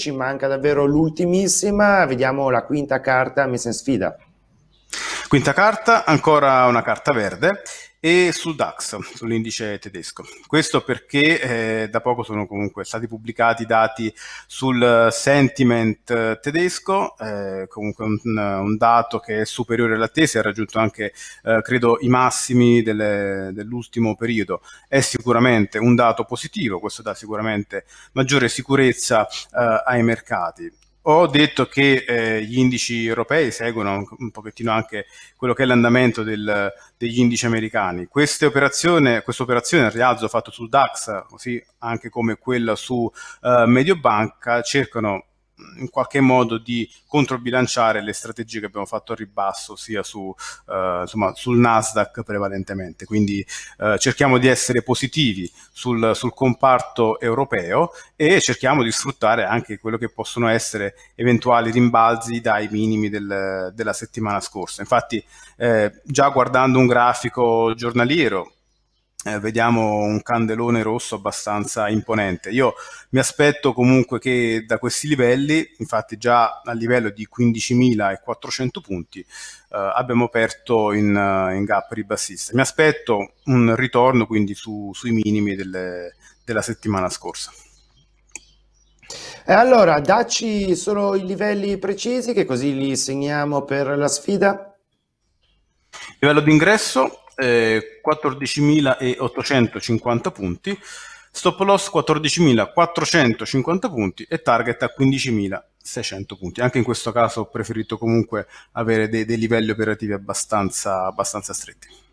ci manca davvero l'ultimissima, vediamo la quinta carta messa in sfida. Quinta carta, ancora una carta verde e sul DAX, sull'indice tedesco. Questo perché eh, da poco sono comunque stati pubblicati i dati sul eh, sentiment eh, tedesco, eh, comunque un, un, dato che è superiore all'attesa e ha raggiunto anche, eh, credo, i massimi delle, dell'ultimo periodo. È sicuramente un dato positivo, questo dà sicuramente maggiore sicurezza eh, ai mercati ho detto che eh, gli indici europei seguono un, un, pochettino anche quello che è l'andamento del, degli indici americani. Questa operazione, questa operazione il rialzo fatto sul DAX, così anche come quella su eh, Mediobanca, cercano in qualche modo di controbilanciare le strategie che abbiamo fatto a ribasso sia su, eh, insomma, sul Nasdaq prevalentemente. Quindi eh, cerchiamo di essere positivi sul, sul, comparto europeo e cerchiamo di sfruttare anche quello che possono essere eventuali rimbalzi dai minimi del, della settimana scorsa. Infatti eh, già guardando un grafico giornaliero eh, vediamo un candelone rosso abbastanza imponente. Io mi aspetto comunque che da questi livelli, infatti già a livello di 15.400 punti, eh, abbiamo aperto in, eh, in gap ribassista. Mi aspetto un ritorno quindi su, sui minimi delle, della settimana scorsa. E allora, dacci solo i livelli precisi che così li segniamo per la sfida. Livello d'ingresso eh, 14.850 punti, stop loss 14.450 punti e target a 15.600 punti. Anche in questo caso ho preferito comunque avere dei, dei livelli operativi abbastanza, abbastanza stretti.